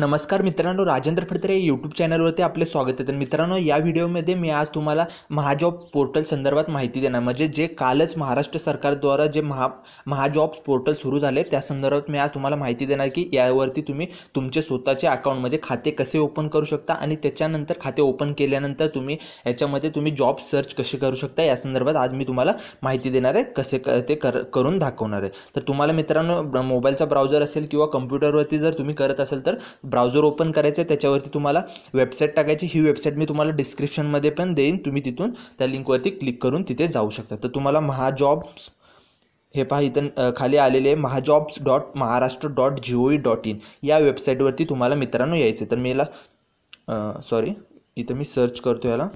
नमस्कार मित्रांनो राजेंद्र फडतरे यूट्यूब चॅनलवरती आपले स्वागत आहे तर मित्रांनो या व्हिडिओमध्ये मी आज तुम्हाला महाजॉब पोर्टल संदर्भात माहिती देणार म्हणजे जे कालच महाराष्ट्र सरकारद्वारा जे महा महाजॉब्स पोर्टल सुरू झाले त्या संदर्भात मी आज तुम्हाला माहिती देणार की यावरती तुम्ही तुमचे स्वतःचे अकाउंट म्हणजे खाते कसे ओपन करू शकता आणि त्याच्यानंतर खाते ओपन केल्यानंतर तुम्ही याच्यामध्ये तुम्ही जॉब सर्च कसे करू शकता या संदर्भात आज मी तुम्हाला माहिती देणार आहे कसे ते करून दाखवणार आहे तर तुम्हाला मित्रांनो मोबाईलचा ब्राउझर असेल किंवा कम्प्युटरवरती जर तुम्ही करत असेल तर ब्राउझर ओपन करायचं आहे त्याच्यावरती तुम्हाला वेबसाईट टाकायची ही वेबसाईट मी तुम्हाला डिस्क्रिप्शनमध्ये पण देईन तुम्ही तिथून त्या लिंकवरती क्लिक करून तिथे जाऊ शकता तर तुम्हाला महाजॉब्स हे पहा इथं खाली आलेले आहे Mahajobs dot Maharashtra dot G O E dot in या वेबसाईटवरती तुम्हाला मित्रांनो यायचे तर मी याला सॉरी इथं मी सर्च करतो याला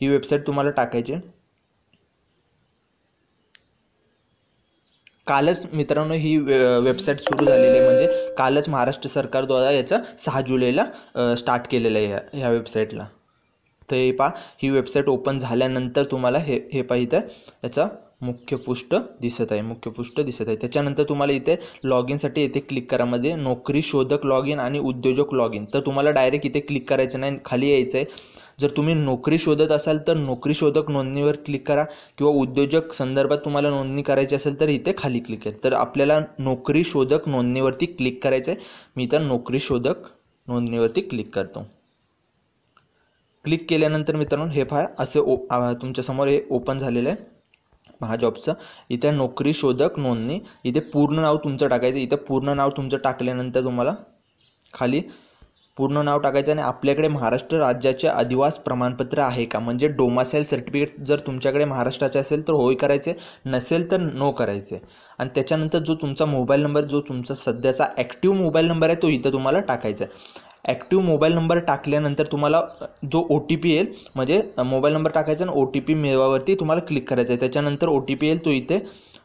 ही वेबसाईट तुम्हाला टाकायची कालच मित्रांनो ही वे वेबसाईट सुरू झालेली आहे म्हणजे कालच महाराष्ट्र सरकारद्वारा याचं सहा जुलैला स्टार्ट केलेलं आहे ह्या ह्या वेबसाईटला तर हे पा ही वेबसाईट ओपन झाल्यानंतर तुम्हाला हे हे पाहिजे याचा मुख्य पृष्ठ दिसत आहे पृष्ठ दिसत आहे त्याच्यानंतर तुम्हाला इथे लॉग इनसाठी येथे क्लिक करामध्ये नोकरी शोधक लॉग इन आणि उद्योजक लॉग इन तर तुम्हाला डायरेक्ट इथे क्लिक करायचं नाही खाली यायचं आहे जर तुम्ही नोकरी शोधत असाल तर नोकरी शोधक नोंदणीवर क्लिक करा किंवा उद्योजक संदर्भात तुम्हाला नोंदणी करायची असेल तर इथे खाली क्लिक करा तर आपल्याला नोकरी शोधक नोंदणीवरती क्लिक करायचं आहे मी तर नोकरी शोधक नोंदणीवरती क्लिक करतो क्लिक केल्यानंतर मित्रांनो हे फाय असे ओ तुमच्यासमोर हे ओपन झालेलं आहे महाजॉबचं इथे नोकरी शोधक नोंदणी इथे पूर्ण नाव तुमचं टाकायचं इथं पूर्ण नाव तुमचं टाकल्यानंतर तुम्हाला खाली पूर्ण नाव टाकायचं आणि आपल्याकडे महाराष्ट्र राज्याचे अधिवास प्रमाणपत्र आहे का म्हणजे डोमासाईल सर्टिफिकेट जर तुमच्याकडे महाराष्ट्राचे असेल तर होय करायचे नसेल तर नो करायचे आणि त्याच्यानंतर जो तुमचा मोबाईल नंबर जो तुमचा सध्याचा ॲक्टिव्ह मोबाईल नंबर आहे तो इथं तुम्हाला टाकायचा आहे ॲक्टिव्ह मोबाईल नंबर टाकल्यानंतर तुम्हाला जो ओ टी पी येईल म्हणजे मोबाईल नंबर टाकायचा आणि ओ टी पी मिळवावरती तुम्हाला क्लिक करायचं आहे त्याच्यानंतर ओ टी पी येईल तो इथे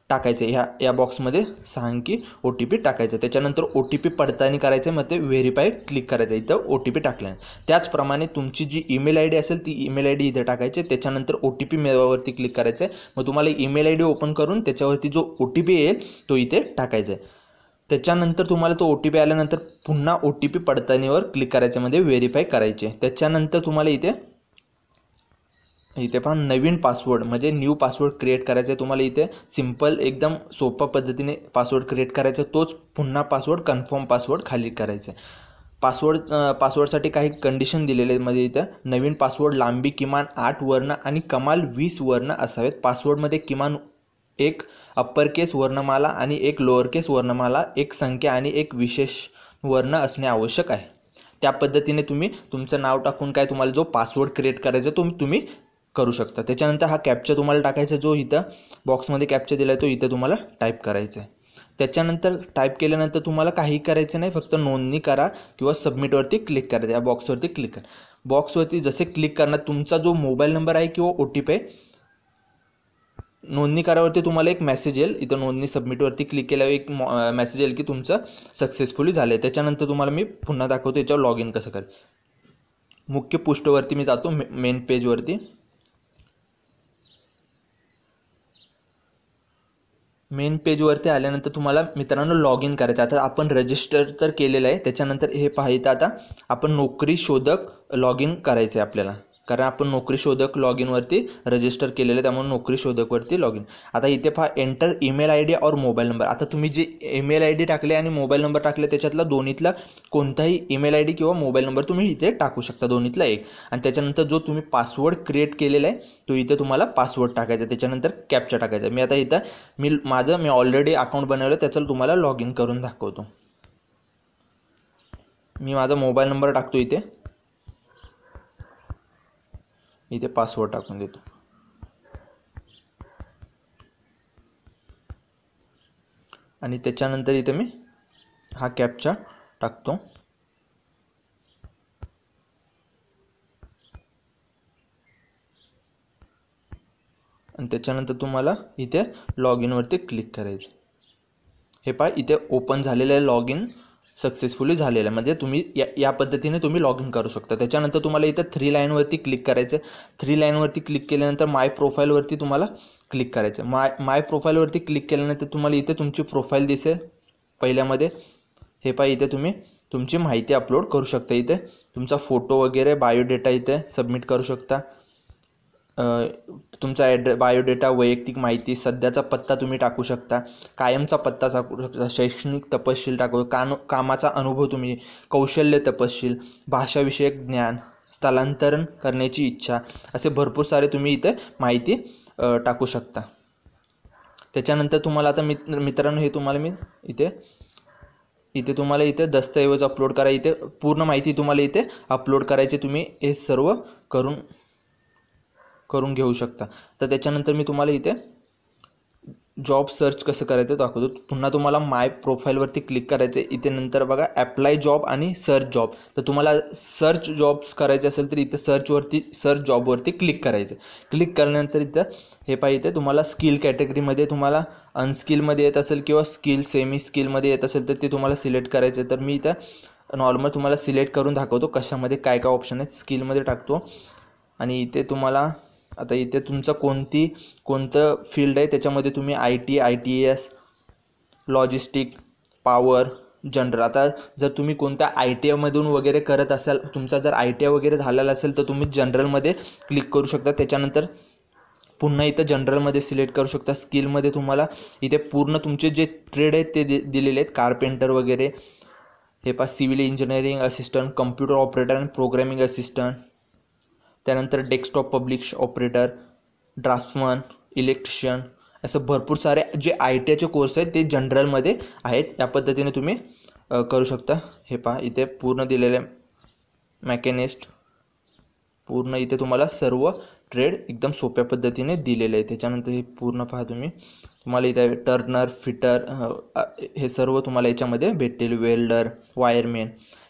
टाकायचं आहे ह्या या बॉक्समध्ये सांग की ओ टी पी टाकायचं आहे त्याच्यानंतर ओ टी पी पडताळणी करायचं आहे मग ते व्हेरीफाय क्लिक करायचं आहे इथं ओ टी पी टाकल्याने त्याचप्रमाणे तुमची जी ईमेल आय डी असेल ती ईमेल आय डी इथे टाकायची त्याच्यानंतर ओ टी पी मिळवावरती क्लिक करायचं आहे मग तुम्हाला ईमेल आय डी ओपन करून त्याच्यावरती जो ओ टी पी येईल तो इथे टाकायचा आहे त्याच्यानंतर तुम्हाला तो ओ टी पी आल्यानंतर पुन्हा ओ टी पी पडताळणीवर क्लिक करायच्यामध्ये म्हणजे व्हेरीफाय करायचे त्याच्यानंतर तुम्हाला इथे इथे पहा नवीन पासवर्ड म्हणजे न्यू पासवर्ड क्रिएट करायचा आहे तुम्हाला इथे सिम्पल एकदम सोप्या पद्धतीने पासवर्ड क्रिएट करायचा तोच पुन्हा पासवर्ड कन्फर्म पासवर्ड खाली करायचा आहे पासवर्ड पासवर्डसाठी काही कंडिशन दिलेले म्हणजे इथे नवीन पासवर्ड लांबी किमान आठ वर्ण आणि कमाल वीस वर्ण असावेत पासवर्डमध्ये किमान एक अप्पर केस वर्णमाला आणि एक लोअर केस वर्णमाला एक संख्या आणि एक विशेष वर्ण असणे आवश्यक आहे त्या पद्धतीने तुम्ही तुमचं नाव टाकून काय तुम्हाला जो पासवर्ड क्रिएट करायचा तो तुम्ही करू शकता त्याच्यानंतर हा कॅप्चर तुम्हाला टाकायचा जो इथं बॉक्समध्ये कॅप्चर दिला आहे तो इथं तुम्हाला टाईप करायचा आहे त्याच्यानंतर टाईप केल्यानंतर तुम्हाला काही करायचं नाही फक्त नोंदणी करा किंवा सबमिटवरती क्लिक करायचं या बॉक्सवरती क्लिक करा बॉक्सवरती जसे क्लिक करणार तुमचा जो मोबाईल नंबर आहे किंवा ओ टी पी आहे नोंदणी करावरती तुम्हाला एक मेसेज येईल इथं नोंदणी सबमिटवरती क्लिक केल्यावर एक मेसेज येईल की तुमचं सक्सेसफुली झालं आहे त्याच्यानंतर तुम्हाला मी पुन्हा दाखवतो याच्यावर लॉग इन कसं करेल मुख्य पृष्ठवरती मी जातो मे मेन पेजवरती मेन पेजवरती आल्यानंतर तुम्हाला मित्रांनो लॉग इन करायचं आता आपण रजिस्टर तर केलेलं आहे त्याच्यानंतर हे पाहिजे आता आपण नोकरी शोधक लॉग इन करायचं आहे आपल्याला कारण आपण नोकरी शोधक लॉग इनवरती रजिस्टर केलेलं आहे त्यामुळे नोकरी शोधकवरती लॉग इन आता इथे पहा एंटर ईमेल आय डी और मोबाईल नंबर आता तुम्ही जे ईमेल आय डी टाकले आणि मोबाईल नंबर टाकले त्याच्यातला दोन्हीतला कोणताही ईमेल आय डी किंवा मोबाईल नंबर तुम्ही इथे टाकू शकता दोन्हीतला एक आणि त्याच्यानंतर जो तुम्ही पासवर्ड क्रिएट केलेला आहे तो इथे तुम्हाला पासवर्ड टाकायचा त्याच्यानंतर कॅप्चा टाकायचा मी आता इथं मी माझं मी ऑलरेडी अकाउंट बनवलं त्याचं तुम्हाला लॉग इन करून दाखवतो मी माझा मोबाईल नंबर टाकतो इथे इथे पासवर्ड टाकून देतो आणि त्याच्यानंतर इथे मी हा कॅपचा टाकतो आणि त्याच्यानंतर तुम्हाला इथे लॉग इनवरती क्लिक करायचं हे पहा इथे ओपन झालेलं आहे लॉग इन सक्सेसफुली झालेलं आहे म्हणजे तुम्ही या या पद्धतीने तुम्ही लॉग इन करू शकता त्याच्यानंतर तुम्हाला इथं थ्री लाईनवरती क्लिक करायचं आहे थ्री लाईनवरती क्लिक केल्यानंतर माय प्रोफाईलवरती तुम्हाला क्लिक करायचं माय माय प्रोफाईलवरती क्लिक केल्यानंतर तुम्हाला इथे तुमची प्रोफाईल दिसेल पहिल्यामध्ये हे पाय इथे तुम्ही तुमची माहिती अपलोड करू शकता इथे तुमचा फोटो वगैरे बायोडेटा इथे सबमिट करू शकता तुमचा ॲड बायोडेटा वैयक्तिक माहिती सध्याचा पत्ता तुम्ही टाकू शकता कायमचा पत्ता टाकू शकता शैक्षणिक तपशील टाकू कान कामाचा अनुभव तुम्ही कौशल्य तपशील भाषाविषयक ज्ञान स्थलांतरण करण्याची इच्छा असे भरपूर सारे तुम्ही इथे माहिती टाकू शकता त्याच्यानंतर तुम्हाला आता मित्र मित्रांनो हे तुम्हाला मी इथे इथे तुम्हाला इथे दस्तऐवज अपलोड करा इथे पूर्ण माहिती तुम्हाला इथे अपलोड करायची तुम्ही हे सर्व करून करून घेऊ शकता तर त्याच्यानंतर मी तुम्हाला इथे जॉब सर्च कसं करायचं दाखवतो पुन्हा तुम्हाला माय प्रोफाईलवरती क्लिक करायचं इथे नंतर बघा ॲप्लाय जॉब आणि सर्च जॉब तर तुम्हाला सर्च जॉब्स करायचे असेल तर इथे सर्चवरती सर्च जॉबवरती क्लिक करायचं क्लिक करण्यानंतर इथं हे पाहिजे इथे तुम्हाला स्किल कॅटेगरीमध्ये तुम्हाला अनस्किलमध्ये येत असेल किंवा स्किल सेमी स्किलमध्ये येत असेल तर ते तुम्हाला सिलेक्ट करायचं तर मी इथं नॉर्मल तुम्हाला सिलेक्ट करून दाखवतो कशामध्ये काय काय ऑप्शन आहेत स्किलमध्ये टाकतो आणि इथे तुम्हाला आता इथे तुमचं कोणती कोणतं फील्ड आहे त्याच्यामध्ये तुम्ही I T I T S logistic power general आता जर तुम्ही कोणत्या आय टी आयमधून वगैरे करत असाल तुमचा जर आय टी आय वगैरे झालेला असेल तर तुम्ही जनरलमध्ये क्लिक करू शकता त्याच्यानंतर पुन्हा इथं जनरलमध्ये सिलेक्ट करू शकता स्किलमध्ये तुम्हाला इथे पूर्ण तुमचे जे ट्रेड आहेत ते दि दिलेले आहेत कारपेंटर वगैरे हे pass civil engineering assistant computer operator and programming assistant त्यानंतर desktop publish operator draftsman electrician असं भरपूर सारे जे आय टी आयचे कोर्स आहेत ते जनरलमध्ये आहेत या पद्धतीने तुम्ही करू शकता हे पहा इथे पूर्ण दिलेले मॅकॅनिस्ट पूर्ण इथे तुम्हाला सर्व ट्रेड एकदम सोप्या पद्धतीने दिलेले आहे त्याच्यानंतर हे पूर्ण पहा तुम्ही तुम्हाला इथे टर्नर फिटर हे सर्व तुम्हाला याच्यामध्ये भेटतील वेल्डर वायरमेन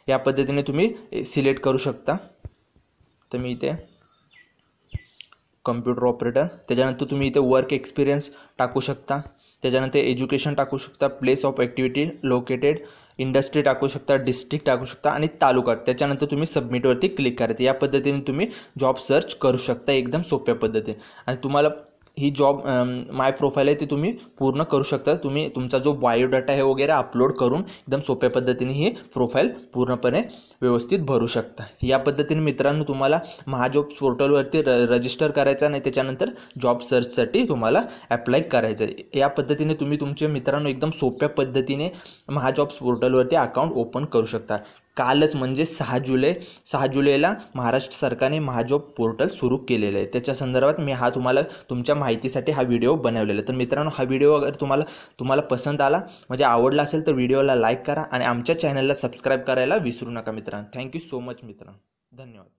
या पद्धतीने तुम्ही सिलेक्ट करू शकता तर मी इथे कम्प्युटर ऑपरेटर त्याच्यानंतर तुम्ही इथे वर्क एक्सपिरियन्स टाकू शकता त्याच्यानंतर एज्युकेशन टाकू शकता place of activity located industry टाकू शकता डिस्ट्रिक्ट टाकू शकता आणि तालुका त्याच्यानंतर तुम्ही सबमिटवरती क्लिक करायचं या पद्धतीने तुम्ही जॉब सर्च करू शकता एकदम सोप्या पद्धतीने आणि तुम्हाला ही जॉब माय प्रोफाईल आहे ती तुम्ही पूर्ण करू शकता तुम्ही तुमचा जो बायोडाटा आहे वगैरे अपलोड करून एकदम सोप्या पद्धतीने ही प्रोफाईल पूर्णपणे व्यवस्थित भरू शकता या पद्धतीने मित्रांनो तुम्हाला महाजॉब्स पोर्टलवरती र रजिस्टर करायचा नाही त्याच्यानंतर जॉब सर्चसाठी तुम्हाला अप्लाय करायचं आहे या पद्धतीने तुम्ही तुमचे मित्रांनो एकदम सोप्या पद्धतीने महाजॉब्स पोर्टलवरती अकाउंट ओपन करू शकता कालच म्हणजे सहा जुलै सहा जुलैला महाराष्ट्र सरकारने महाजॉब पोर्टल सुरू केलेलं आहे त्याच्या संदर्भात मी हा तुम्हाला तुमच्या माहितीसाठी हा व्हिडिओ बनवलेला आहे तर मित्रांनो हा व्हिडिओ अगर तुम्हाला तुम्हाला पसंत आला म्हणजे आवडला असेल तर व्हिडिओला लाईक करा आणि आमच्या चॅनलला सबस्क्राईब करायला विसरू नका मित्रांनो थँक्यू सो मच मित्रांनो धन्यवाद